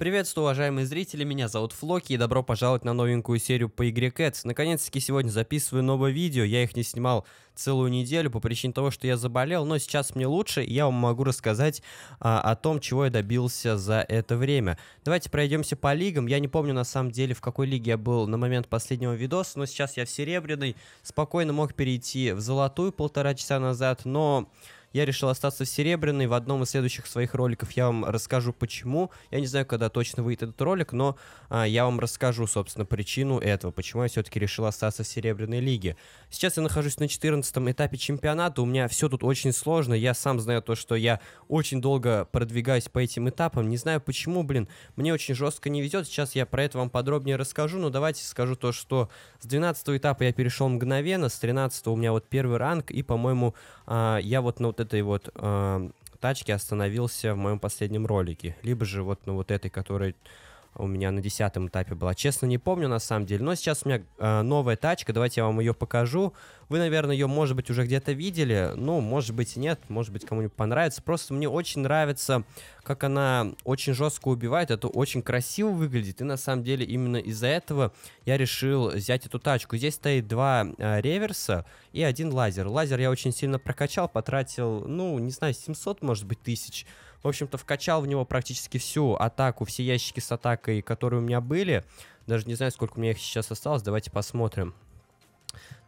Приветствую, уважаемые зрители, меня зовут Флоки и добро пожаловать на новенькую серию по игре Cats. Наконец-таки сегодня записываю новое видео, я их не снимал целую неделю по причине того, что я заболел, но сейчас мне лучше, и я вам могу рассказать а, о том, чего я добился за это время. Давайте пройдемся по лигам, я не помню на самом деле, в какой лиге я был на момент последнего видоса, но сейчас я в серебряной, спокойно мог перейти в золотую полтора часа назад, но я решил остаться в Серебряной. В одном из следующих своих роликов я вам расскажу почему. Я не знаю, когда точно выйдет этот ролик, но а, я вам расскажу, собственно, причину этого, почему я все-таки решил остаться в Серебряной лиге. Сейчас я нахожусь на 14 этапе чемпионата, у меня все тут очень сложно, я сам знаю то, что я очень долго продвигаюсь по этим этапам, не знаю почему, блин, мне очень жестко не везет, сейчас я про это вам подробнее расскажу, но давайте скажу то, что с 12 этапа я перешел мгновенно, с 13 у меня вот первый ранг, и, по-моему, а, я вот на вот этой вот э, тачке остановился в моем последнем ролике, либо же вот на вот этой, которая у меня на десятом этапе была. Честно, не помню на самом деле. Но сейчас у меня э, новая тачка, давайте я вам ее покажу. Вы, наверное, ее, может быть, уже где-то видели. Ну, может быть, и нет, может быть, кому-нибудь понравится. Просто мне очень нравится, как она очень жестко убивает. Это очень красиво выглядит. И на самом деле именно из-за этого я решил взять эту тачку. Здесь стоит два э, реверса и один лазер. Лазер я очень сильно прокачал, потратил, ну, не знаю, 700, может быть, тысяч в общем-то, вкачал в него практически всю атаку, все ящики с атакой, которые у меня были. Даже не знаю, сколько у меня их сейчас осталось, давайте посмотрим.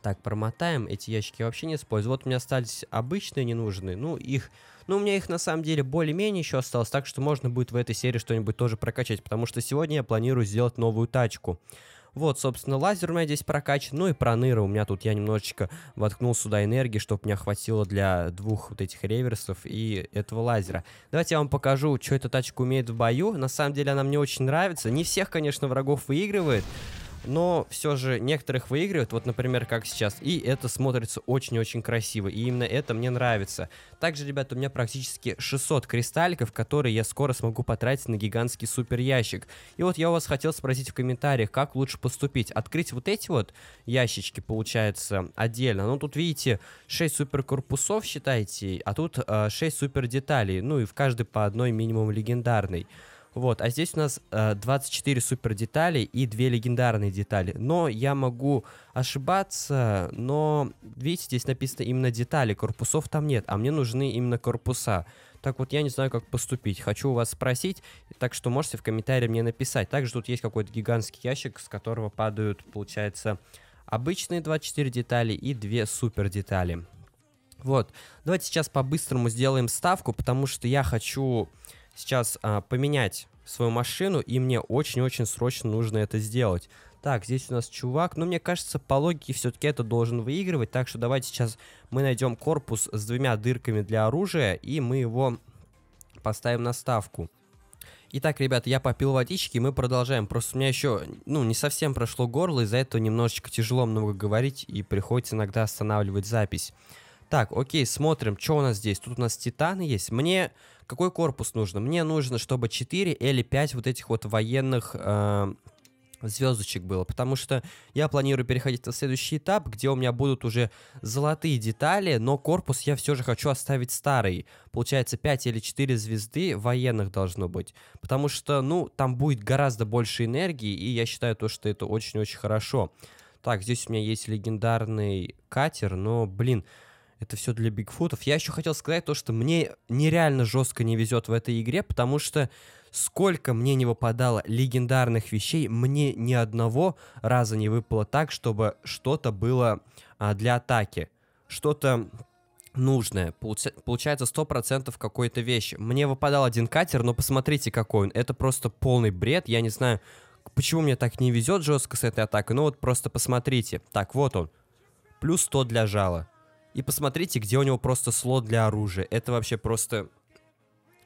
Так, промотаем. Эти ящики вообще не использую. Вот у меня остались обычные ненужные. Ну, их... Ну, у меня их на самом деле более-менее еще осталось, так что можно будет в этой серии что-нибудь тоже прокачать, потому что сегодня я планирую сделать новую тачку. Вот, собственно, лазер у меня здесь прокачан, ну и проныры. У меня тут я немножечко воткнул сюда энергии, чтобы меня хватило для двух вот этих реверсов и этого лазера. Давайте я вам покажу, что эта тачка умеет в бою. На самом деле она мне очень нравится. Не всех, конечно, врагов выигрывает, но все же некоторых выигрывают, вот, например, как сейчас, и это смотрится очень-очень красиво, и именно это мне нравится. Также, ребята, у меня практически 600 кристалликов, которые я скоро смогу потратить на гигантский супер ящик. И вот я у вас хотел спросить в комментариях, как лучше поступить. Открыть вот эти вот ящички, получается, отдельно. Ну, тут, видите, 6 супер корпусов, считайте, а тут э, а, 6 супер деталей, ну и в каждой по одной минимум легендарной. Вот, а здесь у нас э, 24 супер детали и 2 легендарные детали. Но я могу ошибаться, но видите, здесь написано именно детали, корпусов там нет, а мне нужны именно корпуса. Так вот, я не знаю, как поступить. Хочу у вас спросить, так что можете в комментарии мне написать. Также тут есть какой-то гигантский ящик, с которого падают, получается, обычные 24 детали и 2 супер детали. Вот, давайте сейчас по-быстрому сделаем ставку, потому что я хочу сейчас а, поменять свою машину, и мне очень-очень срочно нужно это сделать. Так, здесь у нас чувак, но мне кажется, по логике все-таки это должен выигрывать, так что давайте сейчас мы найдем корпус с двумя дырками для оружия, и мы его поставим на ставку. Итак, ребята, я попил водички, мы продолжаем. Просто у меня еще, ну, не совсем прошло горло, из-за этого немножечко тяжело много говорить, и приходится иногда останавливать запись. Так, окей, смотрим, что у нас здесь. Тут у нас титаны есть. Мне какой корпус нужно? Мне нужно, чтобы 4 или 5 вот этих вот военных э, эм, звездочек было, потому что я планирую переходить на следующий этап, где у меня будут уже золотые детали, но корпус я все же хочу оставить старый. Получается, 5 или 4 звезды военных должно быть, потому что, ну, там будет гораздо больше энергии, и я считаю то, что это очень-очень хорошо. Так, здесь у меня есть легендарный катер, но, блин, это все для бигфутов. Я еще хотел сказать то, что мне нереально жестко не везет в этой игре, потому что сколько мне не выпадало легендарных вещей, мне ни одного раза не выпало так, чтобы что-то было а, для атаки. Что-то нужное. Получается 100% какой-то вещи. Мне выпадал один катер, но посмотрите, какой он. Это просто полный бред. Я не знаю, почему мне так не везет жестко с этой атакой. Ну вот просто посмотрите. Так, вот он. Плюс 100 для жала. И посмотрите, где у него просто слот для оружия. Это вообще просто...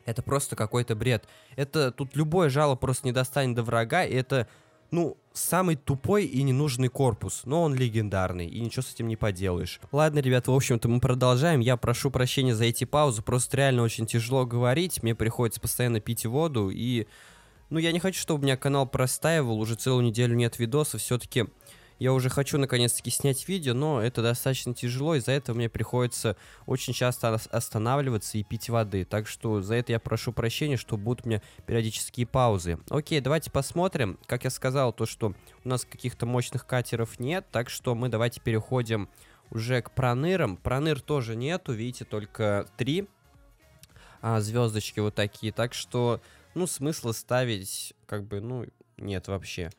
Это просто какой-то бред. Это тут любое жало просто не достанет до врага, и это, ну, самый тупой и ненужный корпус, но он легендарный, и ничего с этим не поделаешь. Ладно, ребят, в общем-то мы продолжаем. Я прошу прощения за эти паузы, просто реально очень тяжело говорить, мне приходится постоянно пить воду, и... Ну, я не хочу, чтобы у меня канал простаивал, уже целую неделю нет видосов, все-таки я уже хочу наконец-таки снять видео, но это достаточно тяжело, из-за этого мне приходится очень часто останавливаться и пить воды. Так что за это я прошу прощения, что будут у меня периодические паузы. Окей, давайте посмотрим. Как я сказал, то что у нас каких-то мощных катеров нет, так что мы давайте переходим уже к пронырам. Проныр тоже нету, видите, только три а, звездочки вот такие. Так что, ну, смысла ставить, как бы, ну, нет вообще.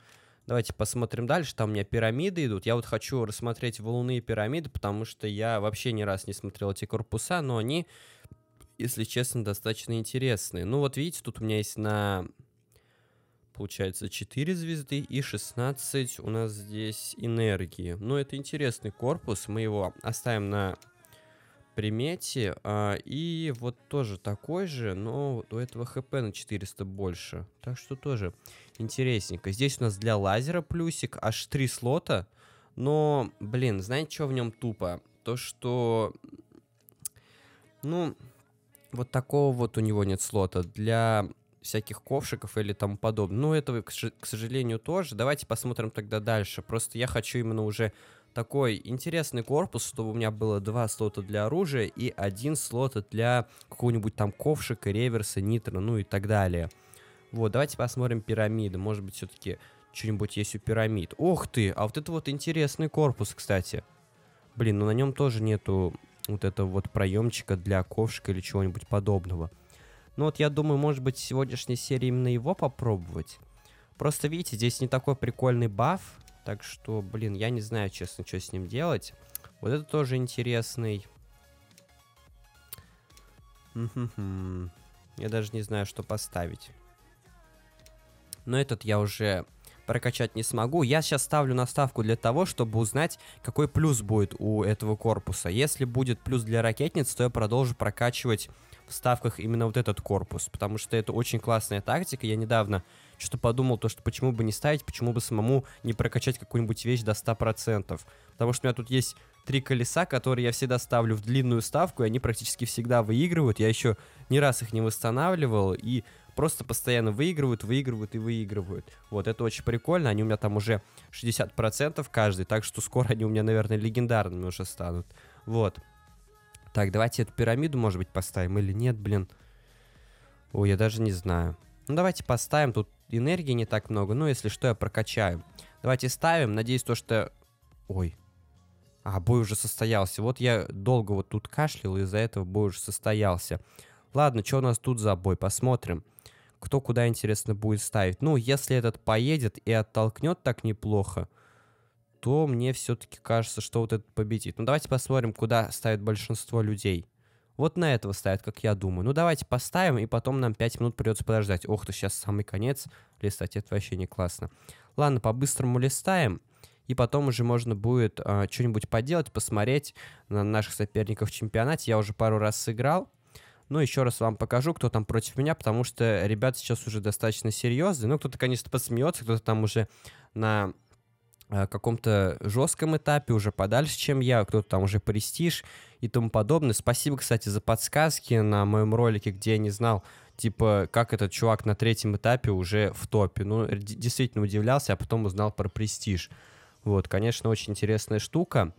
Давайте посмотрим дальше. Там у меня пирамиды идут. Я вот хочу рассмотреть валуны и пирамиды, потому что я вообще ни раз не смотрел эти корпуса, но они, если честно, достаточно интересные. Ну вот видите, тут у меня есть на получается 4 звезды и 16 у нас здесь энергии. Ну, это интересный корпус, мы его оставим на примете. А, и вот тоже такой же, но у этого хп на 400 больше. Так что тоже интересненько. Здесь у нас для лазера плюсик, аж 3 слота. Но, блин, знаете, что в нем тупо? То, что... Ну, вот такого вот у него нет слота. Для всяких ковшиков или там подобного. Ну, этого, к сожалению, тоже. Давайте посмотрим тогда дальше. Просто я хочу именно уже такой интересный корпус, чтобы у меня было два слота для оружия и один слот для какого-нибудь там ковшика, реверса, нитро, ну и так далее. Вот, давайте посмотрим пирамиды. Может быть, все-таки что-нибудь есть у пирамид. Ох ты, а вот это вот интересный корпус, кстати. Блин, ну на нем тоже нету вот этого вот проемчика для ковшика или чего-нибудь подобного. Ну вот я думаю, может быть, в сегодняшней серии именно его попробовать. Просто видите, здесь не такой прикольный баф, так что, блин, я не знаю, честно, что с ним делать. Вот это тоже интересный. Я даже не знаю, что поставить. Но этот я уже прокачать не смогу. Я сейчас ставлю на ставку для того, чтобы узнать, какой плюс будет у этого корпуса. Если будет плюс для ракетниц, то я продолжу прокачивать в ставках именно вот этот корпус, потому что это очень классная тактика. Я недавно что-то подумал, то, что почему бы не ставить, почему бы самому не прокачать какую-нибудь вещь до 100%. Потому что у меня тут есть три колеса, которые я всегда ставлю в длинную ставку, и они практически всегда выигрывают. Я еще ни раз их не восстанавливал, и просто постоянно выигрывают, выигрывают и выигрывают. Вот, это очень прикольно. Они у меня там уже 60% каждый, так что скоро они у меня, наверное, легендарными уже станут. Вот. Так, давайте эту пирамиду, может быть, поставим или нет, блин. Ой, я даже не знаю. Ну, давайте поставим. Тут энергии не так много. Ну, если что, я прокачаю. Давайте ставим. Надеюсь, то, что... Ой. А, бой уже состоялся. Вот я долго вот тут кашлял, и из-за этого бой уже состоялся. Ладно, что у нас тут за бой? Посмотрим кто куда, интересно, будет ставить. Ну, если этот поедет и оттолкнет так неплохо, то мне все-таки кажется, что вот этот победит. Ну, давайте посмотрим, куда ставит большинство людей. Вот на этого ставят, как я думаю. Ну, давайте поставим, и потом нам 5 минут придется подождать. Ох то сейчас самый конец листать, это вообще не классно. Ладно, по-быстрому листаем и потом уже можно будет э, что-нибудь поделать, посмотреть на наших соперников в чемпионате. Я уже пару раз сыграл, ну, еще раз вам покажу, кто там против меня, потому что ребята сейчас уже достаточно серьезные. Ну, кто-то, конечно, посмеется, кто-то там уже на э, каком-то жестком этапе, уже подальше, чем я, кто-то там уже престиж и тому подобное. Спасибо, кстати, за подсказки на моем ролике, где я не знал, типа, как этот чувак на третьем этапе уже в топе. Ну, действительно удивлялся, а потом узнал про престиж. Вот, конечно, очень интересная штука.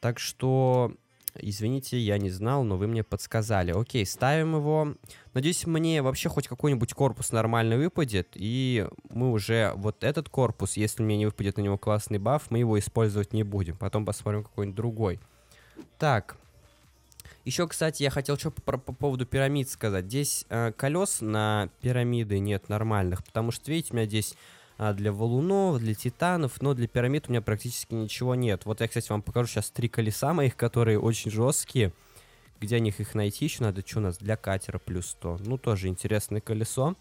Так что Извините, я не знал, но вы мне подсказали. Окей, ставим его. Надеюсь, мне вообще хоть какой-нибудь корпус нормально выпадет, и мы уже вот этот корпус, если мне не выпадет на него классный баф, мы его использовать не будем. Потом посмотрим какой-нибудь другой. Так, еще, кстати, я хотел что по, по поводу пирамид сказать. Здесь э, колес на пирамиды нет нормальных, потому что, видите, у меня здесь а, для валунов, для титанов, но для пирамид у меня практически ничего нет. Вот я, кстати, вам покажу сейчас три колеса моих, которые очень жесткие. Где них их найти еще надо? Что у нас? Для катера плюс 100. Ну, тоже интересное колесо.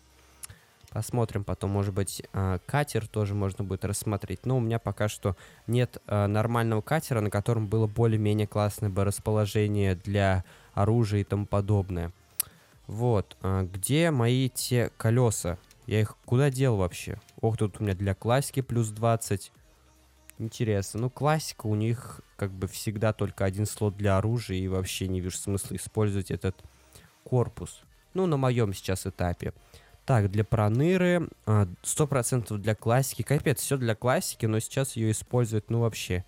Посмотрим потом, может быть, а, катер тоже можно будет рассмотреть. Но у меня пока что нет а, нормального катера, на котором было более-менее классное бы расположение для оружия и тому подобное. Вот, где мои те колеса? Я их куда дел вообще? Ох, тут у меня для классики плюс 20. Интересно. Ну, классика у них как бы всегда только один слот для оружия, и вообще не вижу смысла использовать этот корпус. Ну, на моем сейчас этапе. Так, для проныры 100% а, для классики. Капец, все для классики, но сейчас ее используют, ну, вообще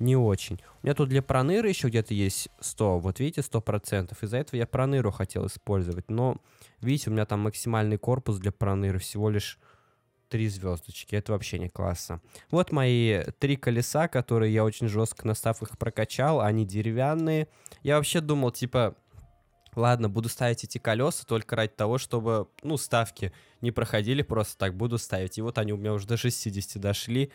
не очень. У меня тут для проныры еще где-то есть 100, вот видите, 100%. Из-за этого я проныру хотел использовать, но, видите, у меня там максимальный корпус для проныры всего лишь три звездочки. Это вообще не классно. Вот мои три колеса, которые я очень жестко на ставках прокачал. Они деревянные. Я вообще думал, типа, ладно, буду ставить эти колеса только ради того, чтобы, ну, ставки не проходили просто так, буду ставить. И вот они у меня уже до 60 дошли.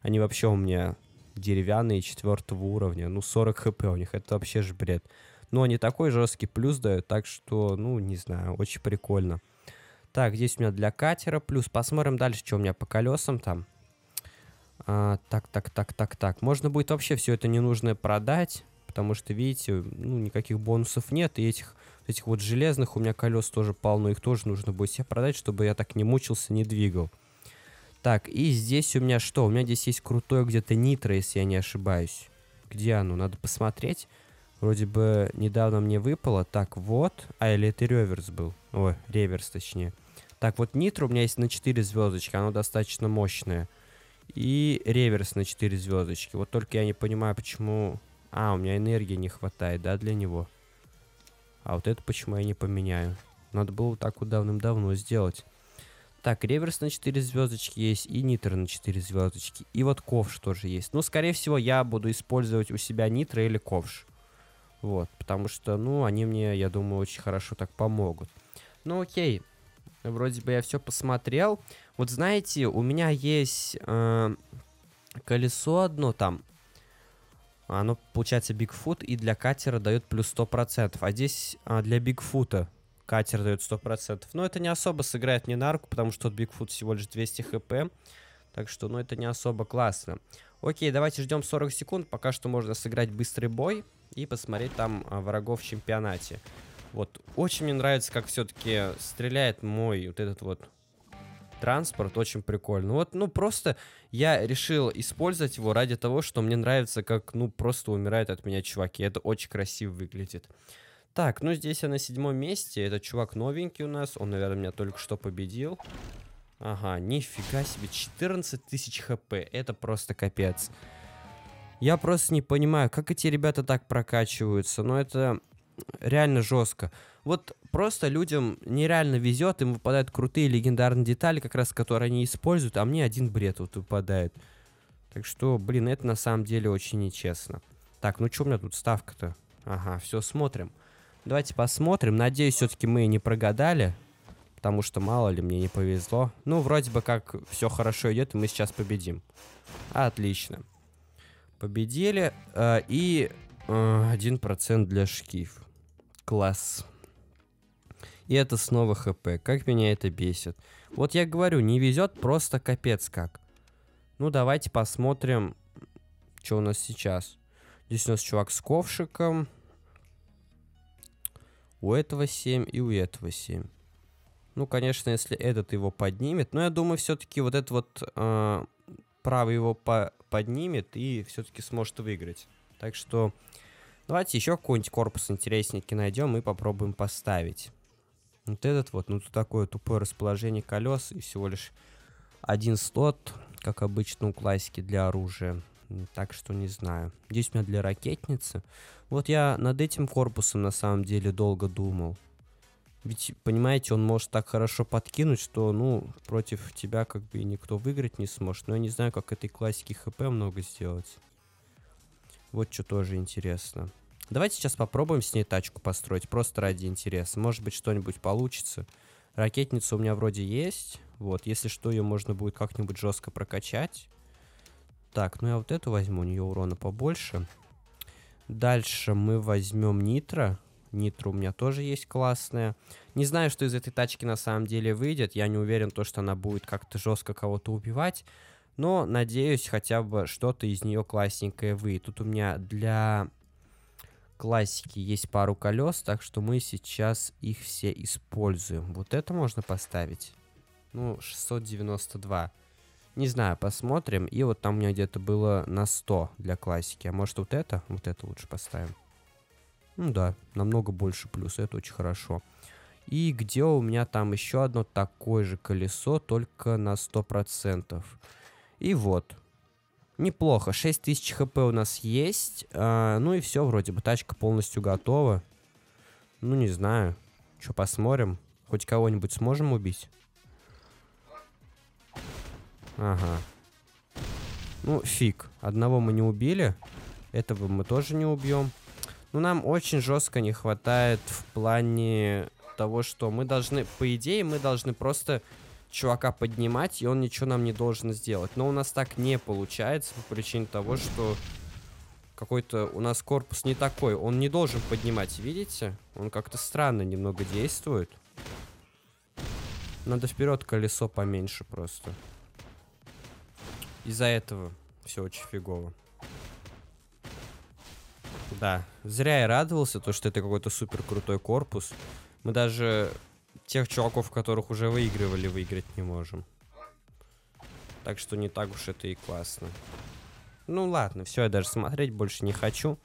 Они вообще у меня деревянные четвертого уровня. Ну, 40 хп у них, это вообще же бред. Но они такой жесткий плюс дают, так что, ну, не знаю, очень прикольно. Так, здесь у меня для катера плюс. Посмотрим дальше, что у меня по колесам там. А, так, так, так, так, так. Можно будет вообще все это ненужное продать, потому что, видите, ну, никаких бонусов нет. И этих, этих вот железных у меня колес тоже полно. Их тоже нужно будет себе продать, чтобы я так не мучился, не двигал. Так, и здесь у меня что? У меня здесь есть крутое где-то нитро, если я не ошибаюсь. Где оно? Надо посмотреть. Вроде бы недавно мне выпало. Так вот. А, или это реверс был. Ой, реверс точнее. Так вот, нитро у меня есть на 4 звездочки. Оно достаточно мощное. И реверс на 4 звездочки. Вот только я не понимаю, почему... А, у меня энергии не хватает, да, для него? А вот это почему я не поменяю. Надо было так вот давным-давно сделать. Так, реверс на 4 звездочки есть, и нитро на 4 звездочки, и вот ковш тоже есть. Ну, скорее всего, я буду использовать у себя нитро или ковш. Вот, потому что, ну, они мне, я думаю, очень хорошо так помогут. Ну, окей, вроде бы я все посмотрел. Вот знаете, у меня есть э, колесо одно там. Оно, получается, Бигфут, и для катера дает плюс 100%. А здесь а, для Бигфута катер дает 100%. Но это не особо сыграет мне на руку, потому что Бигфут всего лишь 200 хп. Так что, ну, это не особо классно. Окей, давайте ждем 40 секунд. Пока что можно сыграть быстрый бой и посмотреть там а, врагов в чемпионате. Вот, очень мне нравится, как все-таки стреляет мой вот этот вот транспорт, очень прикольно. Ну вот, ну, просто я решил использовать его ради того, что мне нравится, как, ну, просто умирают от меня чуваки. Это очень красиво выглядит. Так, ну, здесь я на седьмом месте. этот чувак новенький у нас. Он, наверное, меня только что победил. Ага, нифига себе, 14 тысяч хп. Это просто капец. Капец. Я просто не понимаю, как эти ребята так прокачиваются. Но это реально жестко. Вот просто людям нереально везет, им выпадают крутые легендарные детали, как раз которые они используют, а мне один бред вот выпадает. Так что, блин, это на самом деле очень нечестно. Так, ну что у меня тут ставка-то? Ага, все, смотрим. Давайте посмотрим. Надеюсь, все-таки мы не прогадали, потому что мало ли мне не повезло. Ну, вроде бы как все хорошо идет, и мы сейчас победим. Отлично победили. Э, и э, 1% для шкив. Класс. И это снова хп. Как меня это бесит. Вот я говорю, не везет просто капец как. Ну, давайте посмотрим, что у нас сейчас. Здесь у нас чувак с ковшиком. У этого 7 и у этого 7. Ну, конечно, если этот его поднимет. Но я думаю, все-таки вот этот вот э, правый его по поднимет и все-таки сможет выиграть. Так что давайте еще какой-нибудь корпус интересненький найдем и попробуем поставить. Вот этот вот, ну тут такое тупое расположение колес и всего лишь один слот, как обычно у классики для оружия. Так что не знаю. Здесь у меня для ракетницы. Вот я над этим корпусом на самом деле долго думал. Ведь, понимаете, он может так хорошо подкинуть, что, ну, против тебя как бы и никто выиграть не сможет. Но я не знаю, как этой классике ХП много сделать. Вот что тоже интересно. Давайте сейчас попробуем с ней тачку построить, просто ради интереса. Может быть, что-нибудь получится. Ракетница у меня вроде есть. Вот, если что, ее можно будет как-нибудь жестко прокачать. Так, ну я вот эту возьму, у нее урона побольше. Дальше мы возьмем нитро. Нитро у меня тоже есть классная. Не знаю, что из этой тачки на самом деле выйдет. Я не уверен, то, что она будет как-то жестко кого-то убивать. Но надеюсь, хотя бы что-то из нее классненькое выйдет. Тут у меня для классики есть пару колес, так что мы сейчас их все используем. Вот это можно поставить. Ну, 692. Не знаю, посмотрим. И вот там у меня где-то было на 100 для классики. А может вот это? Вот это лучше поставим. Ну да, намного больше плюс, это очень хорошо. И где у меня там еще одно такое же колесо, только на 100%. И вот. Неплохо, 6000 хп у нас есть. А, ну и все, вроде бы, тачка полностью готова. Ну не знаю, что посмотрим. Хоть кого-нибудь сможем убить? Ага. Ну, фиг. Одного мы не убили. Этого мы тоже не убьем. Ну, нам очень жестко не хватает в плане того, что мы должны, по идее, мы должны просто чувака поднимать, и он ничего нам не должен сделать. Но у нас так не получается по причине того, что какой-то у нас корпус не такой. Он не должен поднимать, видите? Он как-то странно немного действует. Надо вперед колесо поменьше просто. Из-за этого все очень фигово. Да. Зря я радовался, то, что это какой-то супер крутой корпус. Мы даже тех чуваков, которых уже выигрывали, выиграть не можем. Так что не так уж это и классно. Ну ладно, все, я даже смотреть больше не хочу.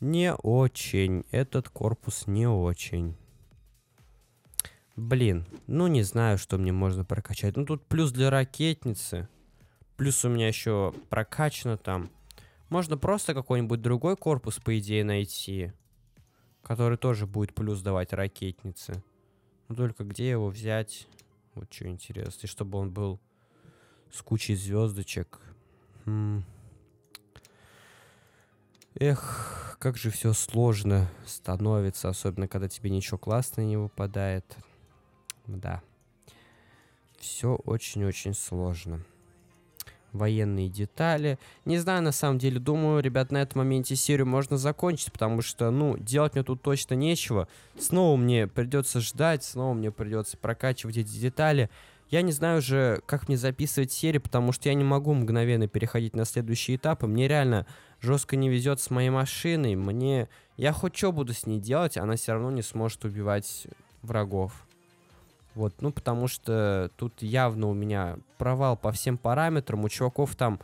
Не очень. Этот корпус не очень. Блин, ну не знаю, что мне можно прокачать. Ну тут плюс для ракетницы. Плюс у меня еще прокачано там можно просто какой-нибудь другой корпус, по идее, найти, который тоже будет плюс давать ракетнице. Но ну, только где его взять? Вот что интересно. И чтобы он был с кучей звездочек. Хм. Эх, как же все сложно становится, особенно когда тебе ничего классного не выпадает. Да. Все очень-очень сложно военные детали. Не знаю, на самом деле, думаю, ребят, на этом моменте серию можно закончить, потому что, ну, делать мне тут точно нечего. Снова мне придется ждать, снова мне придется прокачивать эти детали. Я не знаю уже, как мне записывать серию, потому что я не могу мгновенно переходить на следующие этапы. Мне реально жестко не везет с моей машиной. Мне... Я хоть что буду с ней делать, она все равно не сможет убивать врагов. Вот, ну, потому что тут явно у меня провал по всем параметрам. У чуваков там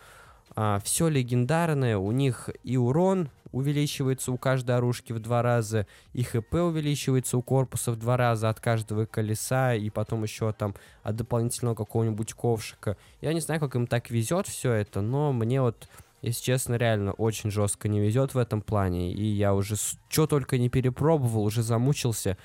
а, все легендарное. У них и урон увеличивается у каждой оружки в два раза, и хп увеличивается у корпуса в два раза от каждого колеса, и потом еще там от дополнительного какого-нибудь ковшика. Я не знаю, как им так везет все это, но мне вот, если честно, реально очень жестко не везет в этом плане, и я уже что только не перепробовал, уже замучился.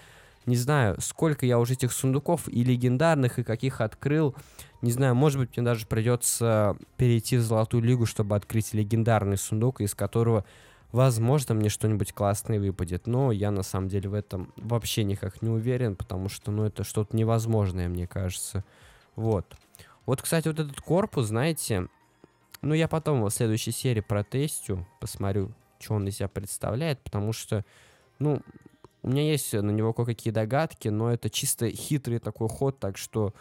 Не знаю, сколько я уже этих сундуков и легендарных, и каких открыл. Не знаю, может быть, мне даже придется перейти в Золотую Лигу, чтобы открыть легендарный сундук, из которого, возможно, мне что-нибудь классное выпадет. Но я на самом деле в этом вообще никак не уверен, потому что, ну, это что-то невозможное, мне кажется. Вот. Вот, кстати, вот этот корпус, знаете, ну, я потом в следующей серии протестю, посмотрю, что он из себя представляет, потому что, ну, у меня есть на него кое-какие догадки, но это чисто хитрый такой ход, так что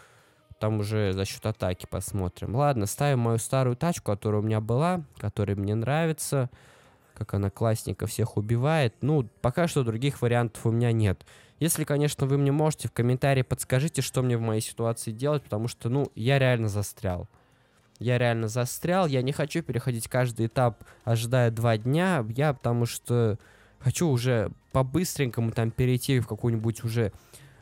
там уже за счет атаки посмотрим. Ладно, ставим мою старую тачку, которая у меня была, которая мне нравится, как она классненько всех убивает. Ну, пока что других вариантов у меня нет. Если, конечно, вы мне можете в комментарии подскажите, что мне в моей ситуации делать, потому что, ну, я реально застрял. Я реально застрял, я не хочу переходить каждый этап, ожидая два дня. Я потому что хочу уже по-быстренькому там перейти в какую-нибудь уже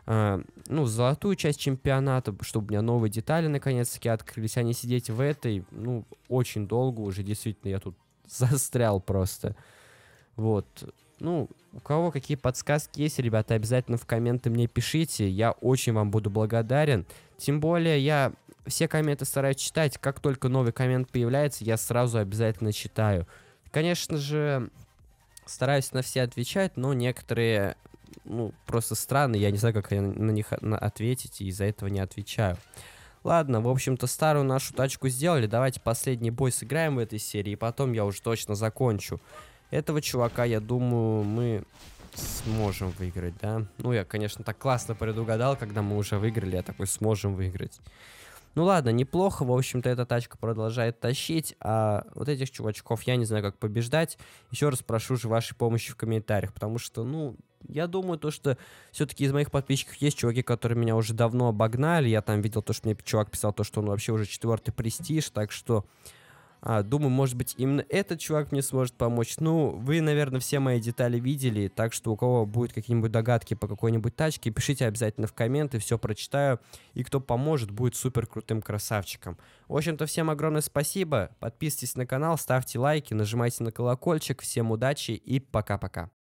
э, ну, золотую часть чемпионата, чтобы у меня новые детали наконец-таки открылись, а не сидеть в этой, ну, очень долго уже, действительно, я тут застрял просто. Вот. Ну, у кого какие подсказки есть, ребята, обязательно в комменты мне пишите, я очень вам буду благодарен. Тем более, я все комменты стараюсь читать, как только новый коммент появляется, я сразу обязательно читаю. Конечно же, стараюсь на все отвечать, но некоторые ну, просто странно, я не знаю, как я на них ответить, и из-за этого не отвечаю. Ладно, в общем-то, старую нашу тачку сделали, давайте последний бой сыграем в этой серии, и потом я уже точно закончу. Этого чувака, я думаю, мы сможем выиграть, да? Ну, я, конечно, так классно предугадал, когда мы уже выиграли, я такой, сможем выиграть. Ну ладно, неплохо, в общем-то, эта тачка продолжает тащить, а вот этих чувачков я не знаю, как побеждать. Еще раз прошу же вашей помощи в комментариях, потому что, ну, я думаю, то, что все-таки из моих подписчиков есть чуваки, которые меня уже давно обогнали. Я там видел то, что мне чувак писал, то, что он вообще уже четвертый престиж, так что а, думаю, может быть, именно этот чувак мне сможет помочь. Ну, вы, наверное, все мои детали видели, так что у кого будет какие-нибудь догадки по какой-нибудь тачке, пишите обязательно в комменты, все прочитаю. И кто поможет, будет супер крутым красавчиком. В общем-то, всем огромное спасибо. Подписывайтесь на канал, ставьте лайки, нажимайте на колокольчик. Всем удачи и пока-пока.